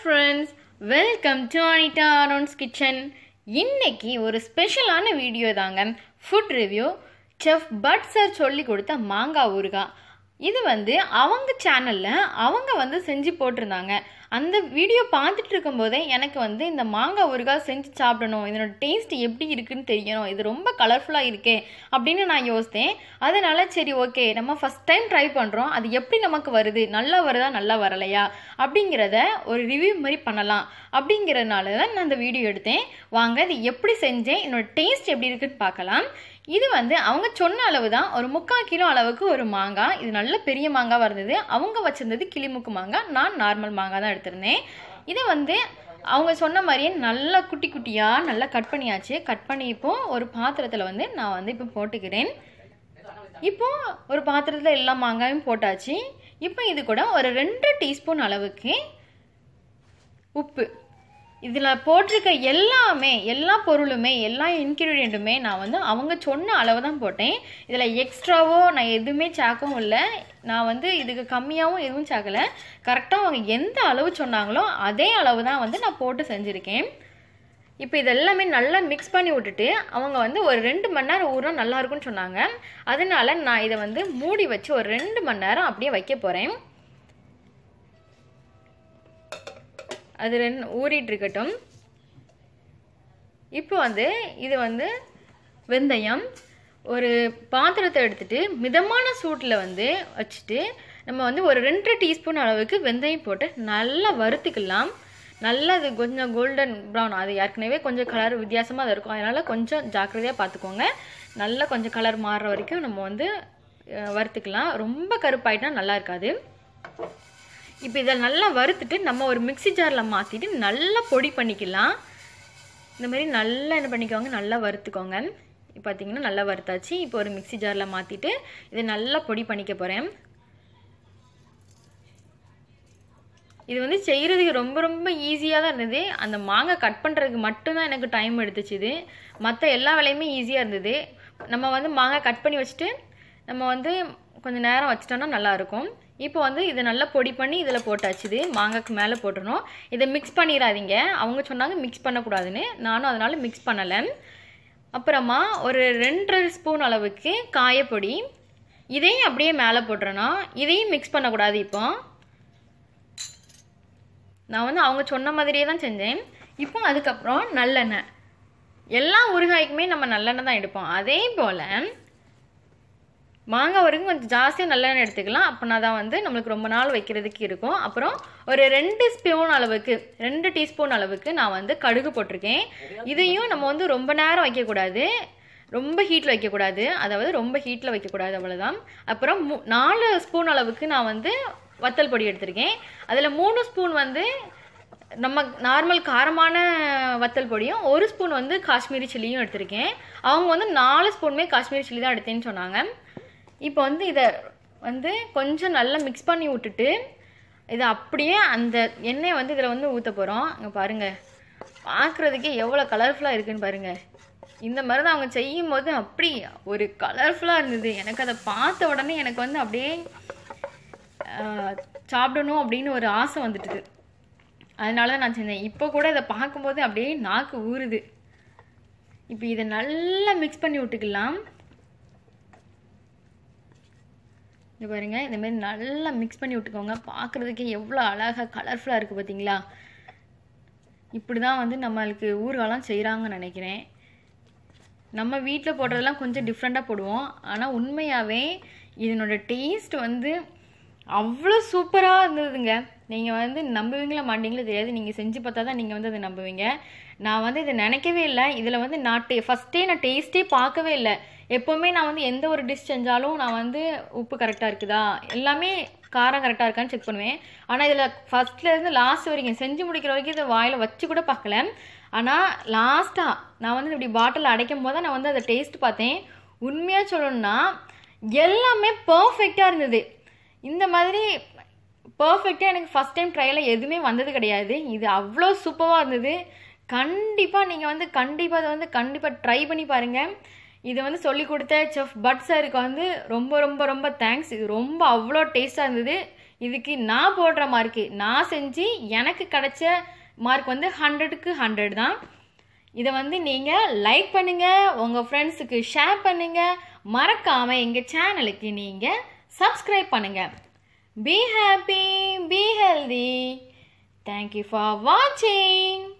Friends welcome to Anitha Aaron's kitchen இன்னைக்கு ஒரு ஸ்பெஷலான வீடியோ தாங்க food review chef Bhat sir சொல்லி கொடுத்த மாங்காய் ஊருகா இது வந்து அவங்க சேனலில் அவங்க வந்து செஞ்சு போட்டிருந்தாங்க அந்த வீடியோ பார்த்துட்டு இருக்கும்போதே எனக்கு வந்து இந்த மாங்காய் ஊறுகாய் செஞ்சு சாப்பிடணும் இதனோட டேஸ்ட் எப்படி இருக்குன்னு தெரியணும் இது ரொம்ப கலர்ஃபுல்லாக இருக்கே அப்படின்னு நான் யோசித்தேன் அதனால் சரி ஓகே நம்ம ஃபஸ்ட் டைம் ட்ரை பண்ணுறோம் அது எப்படி நமக்கு வருது நல்லா வருதா நல்லா வரலையா அப்படிங்கிறத ஒரு ரிவ்யூ மாதிரி பண்ணலாம் அப்படிங்கிறதுனால தான் நான் அந்த வீடியோ எடுத்தேன் வாங்க இது எப்படி செஞ்சேன் என்னோடய டேஸ்ட் எப்படி இருக்குன்னு பார்க்கலாம் இது வந்து அவங்க சொன்ன அளவு தான் ஒரு முக்கால் கிலோ அளவுக்கு ஒரு மாங்காய் இது நல்ல பெரிய மாங்காய் வருது அவங்க வச்சுருந்தது கிளிமுக்கு மாங்காய் நான் நார்மல் மாங்காய் தான் எடுத்திருந்தேன் இதை வந்து அவங்க சொன்ன மாதிரியே நல்லா குட்டி குட்டியாக நல்லா கட் பண்ணியாச்சு கட் பண்ணி இப்போ ஒரு பாத்திரத்தில் வந்து நான் வந்து இப்போ போட்டுக்கிறேன் இப்போது ஒரு பாத்திரத்தில் எல்லா மாங்காயும் போட்டாச்சு இப்போ இது கூட ஒரு ரெண்டு டீஸ்பூன் அளவுக்கு உப்பு இதில் போட்டிருக்க எல்லாமே எல்லா பொருளுமே எல்லா இன்க்ரீடியண்ட்டுமே நான் வந்து அவங்க சொன்ன அளவு தான் போட்டேன் இதில் எக்ஸ்ட்ராவோ நான் எதுவுமே சேர்க்கவும் இல்லை நான் வந்து இதுக்கு கம்மியாகவும் எதுவும் சேர்க்கலை கரெக்டாக அவங்க எந்த அளவு சொன்னாங்களோ அதே அளவு தான் வந்து நான் போட்டு செஞ்சுருக்கேன் இப்போ இதெல்லாமே நல்லா மிக்ஸ் பண்ணி விட்டுட்டு அவங்க வந்து ஒரு ரெண்டு மணி நேரம் ஊறினா நல்லாயிருக்கும்னு சொன்னாங்க அதனால நான் இதை வந்து மூடி வச்சு ஒரு ரெண்டு மணி நேரம் அப்படியே வைக்க போகிறேன் அது ரெண்டு ஊறிட்டு இருக்கட்டும் இப்போ வந்து இது வந்து வெந்தயம் ஒரு பாத்திரத்தை எடுத்துகிட்டு மிதமான சூட்டில் வந்து வச்சுட்டு நம்ம வந்து ஒரு ரெண்டு டீஸ்பூன் அளவுக்கு வெந்தயம் போட்டு நல்லா வறுத்துக்கலாம் நல்லா அது கொஞ்சம் கோல்டன் ப்ரௌன் அது ஏற்கனவே கொஞ்சம் கலர் வித்தியாசமாக அது இருக்கும் அதனால் கொஞ்சம் ஜாக்கிரதையாக பார்த்துக்கோங்க நல்லா கொஞ்சம் கலர் மாறுற வரைக்கும் நம்ம வந்து வறுத்துக்கலாம் ரொம்ப கருப்பாயிட்டால் நல்லா இருக்காது இப்போ இதை நல்லா வறுத்துட்டு நம்ம ஒரு மிக்சி ஜாரில் மாற்றிட்டு நல்லா பொடி பண்ணிக்கலாம் இந்த மாதிரி நல்லா என்ன பண்ணிக்கோங்க நல்லா வறுத்துக்கோங்க பார்த்திங்கன்னா நல்லா வறுத்தாச்சு இப்போ ஒரு மிக்சி ஜாரில் மாற்றிட்டு இதை நல்லா பொடி பண்ணிக்க போகிறேன் இது வந்து செய்கிறதுக்கு ரொம்ப ரொம்ப ஈஸியாக தான் இருந்தது அந்த மாங்காய் கட் பண்ணுறதுக்கு மட்டும்தான் எனக்கு டைம் எடுத்துச்சு இது மற்ற எல்லா வேலையுமே ஈஸியாக இருந்தது நம்ம வந்து மாங்காய் கட் பண்ணி வச்சுட்டு நம்ம வந்து கொஞ்சம் நேரம் வச்சிட்டோம்னா நல்லாயிருக்கும் இப்போ வந்து இதை நல்லா பொடி பண்ணி இதில் போட்டாச்சு இது மாங்காய்க்கு மேலே போட்டுடணும் இதை மிக்ஸ் பண்ணிடாதீங்க அவங்க சொன்னாங்க மிக்ஸ் பண்ணக்கூடாதுன்னு நானும் அதனால் மிக்ஸ் பண்ணலை அப்புறமா ஒரு ரெண்டரை ஸ்பூன் அளவுக்கு காயப்பொடி இதையும் அப்படியே மேலே போட்டுறேன்னா இதையும் மிக்ஸ் பண்ணக்கூடாது இப்போ நான் வந்து அவங்க சொன்ன மாதிரியே தான் செஞ்சேன் இப்போ அதுக்கப்புறம் நல்லெண்ணெய் எல்லா ஊறுகாய்க்குமே நம்ம நல்லெண்ணெய் தான் எடுப்போம் அதே போல் மாங்காய் வரைக்கும் கொஞ்சம் ஜாஸ்தியாக நல்லெண்ணெய் எடுத்துக்கலாம் அப்படின்னா தான் வந்து நம்மளுக்கு ரொம்ப நாள் வைக்கிறதுக்கு இருக்கும் அப்புறம் ஒரு ரெண்டு ஸ்பூன் அளவுக்கு ரெண்டு டீஸ்பூன் அளவுக்கு நான் வந்து கடுகு போட்டிருக்கேன் இதையும் நம்ம வந்து ரொம்ப நேரம் வைக்கக்கூடாது ரொம்ப ஹீட்டில் வைக்கக்கூடாது அதாவது ரொம்ப ஹீட்டில் வைக்கக்கூடாது அவ்வளோதான் அப்புறம் மூ நாலு ஸ்பூன் அளவுக்கு நான் வந்து வத்தல் பொடி எடுத்திருக்கேன் அதில் மூணு ஸ்பூன் வந்து நம்ம நார்மல் காரமான வத்தல் பொடியும் ஒரு ஸ்பூன் வந்து காஷ்மீரி சில்லியும் எடுத்திருக்கேன் அவங்க வந்து நாலு ஸ்பூனுமே காஷ்மீரி சில்லி தான் எடுத்தேன்னு சொன்னாங்க இப்போ வந்து இதை வந்து கொஞ்சம் நல்லா மிக்ஸ் பண்ணி விட்டுட்டு இதை அப்படியே அந்த எண்ணெயை வந்து இதில் வந்து ஊற்ற போகிறோம் அங்கே பாருங்கள் பார்க்குறதுக்கே எவ்வளோ கலர்ஃபுல்லாக இருக்குதுன்னு பாருங்கள் இந்த மாதிரி தான் அவங்க செய்யும் போது அப்படி ஒரு கலர்ஃபுல்லாக இருந்தது எனக்கு அதை பார்த்த உடனே எனக்கு வந்து அப்படியே சாப்பிடணும் அப்படின்னு ஒரு ஆசை வந்துட்டுது அதனால தான் நான் செஞ்சேன் இப்போ கூட இதை பார்க்கும்போது அப்படியே நாக்கு ஊறுது இப்போ இதை நல்லா மிக்ஸ் பண்ணி விட்டுக்கலாம் இது பாருங்கள் இந்தமாரி நல்லா மிக்ஸ் பண்ணி விட்டுக்கோங்க பார்க்குறதுக்கே எவ்வளோ அழகாக கலர்ஃபுல்லாக இருக்குது பார்த்தீங்களா இப்படி தான் வந்து நம்மளுக்கு ஊர்வலம் செய்கிறாங்கன்னு நினைக்கிறேன் நம்ம வீட்டில் போடுறதெல்லாம் கொஞ்சம் டிஃப்ரெண்ட்டாக போடுவோம் ஆனால் உண்மையாகவே இதனோட டேஸ்ட் வந்து அவ்வளோ சூப்பராக இருந்ததுங்க நீங்கள் வந்து நம்புவீங்களா மாட்டீங்களோ தெரியாது நீங்கள் செஞ்சு பார்த்தா தான் நீங்கள் வந்து அதை நம்புவீங்க நான் வந்து இதை நினைக்கவே இல்லை இதில் வந்து நான் டே ஃபஸ்ட்டே நான் டேஸ்ட்டே பார்க்கவே இல்லை எப்போவுமே நான் வந்து எந்த ஒரு டிஷ் செஞ்சாலும் நான் வந்து உப்பு கரெக்டாக இருக்குதா எல்லாமே காரம் கரெக்டாக இருக்கான்னு செக் பண்ணுவேன் ஆனால் இதில் ஃபஸ்ட்லேருந்து லாஸ்ட் வரைக்கும் செஞ்சு முடிக்கிற வரைக்கும் இதை வாயில் வச்சு கூட பார்க்கல ஆனால் லாஸ்ட்டாக நான் வந்து இப்படி பாட்டில் அடைக்கும் போது நான் வந்து அதை டேஸ்ட் பார்த்தேன் உண்மையாக சொல்லணும்னா எல்லாமே பர்ஃபெக்டாக இருந்தது இந்த மாதிரி பர்ஃபெக்டாக எனக்கு ஃபஸ்ட் டைம் ட்ரையலில் எதுவுமே வந்தது கிடையாது இது அவ்வளோ சூப்பராக இருந்தது கண்டிப்பாக நீங்கள் வந்து கண்டிப்பாக அதை வந்து கண்டிப்பாக ட்ரை பண்ணி பாருங்கள் இதை வந்து சொல்லி கொடுத்த செஃப் பட் சாருக்கு வந்து ரொம்ப ரொம்ப ரொம்ப தேங்க்ஸ் இது ரொம்ப அவ்வளோ டேஸ்ட்டாக இருந்தது இதுக்கு நான் போடுற மார்க்கு நான் செஞ்சு எனக்கு கிடைச்ச மார்க் வந்து ஹண்ட்ரடுக்கு ஹண்ட்ரட் தான் இதை வந்து நீங்கள் லைக் பண்ணுங்கள் உங்கள் ஃப்ரெண்ட்ஸுக்கு ஷேர் பண்ணுங்கள் மறக்காமல் எங்கள் சேனலுக்கு நீங்கள் சப்ஸ்கிரைப் பண்ணுங்கள் Be happy, be healthy. Thank you for watching.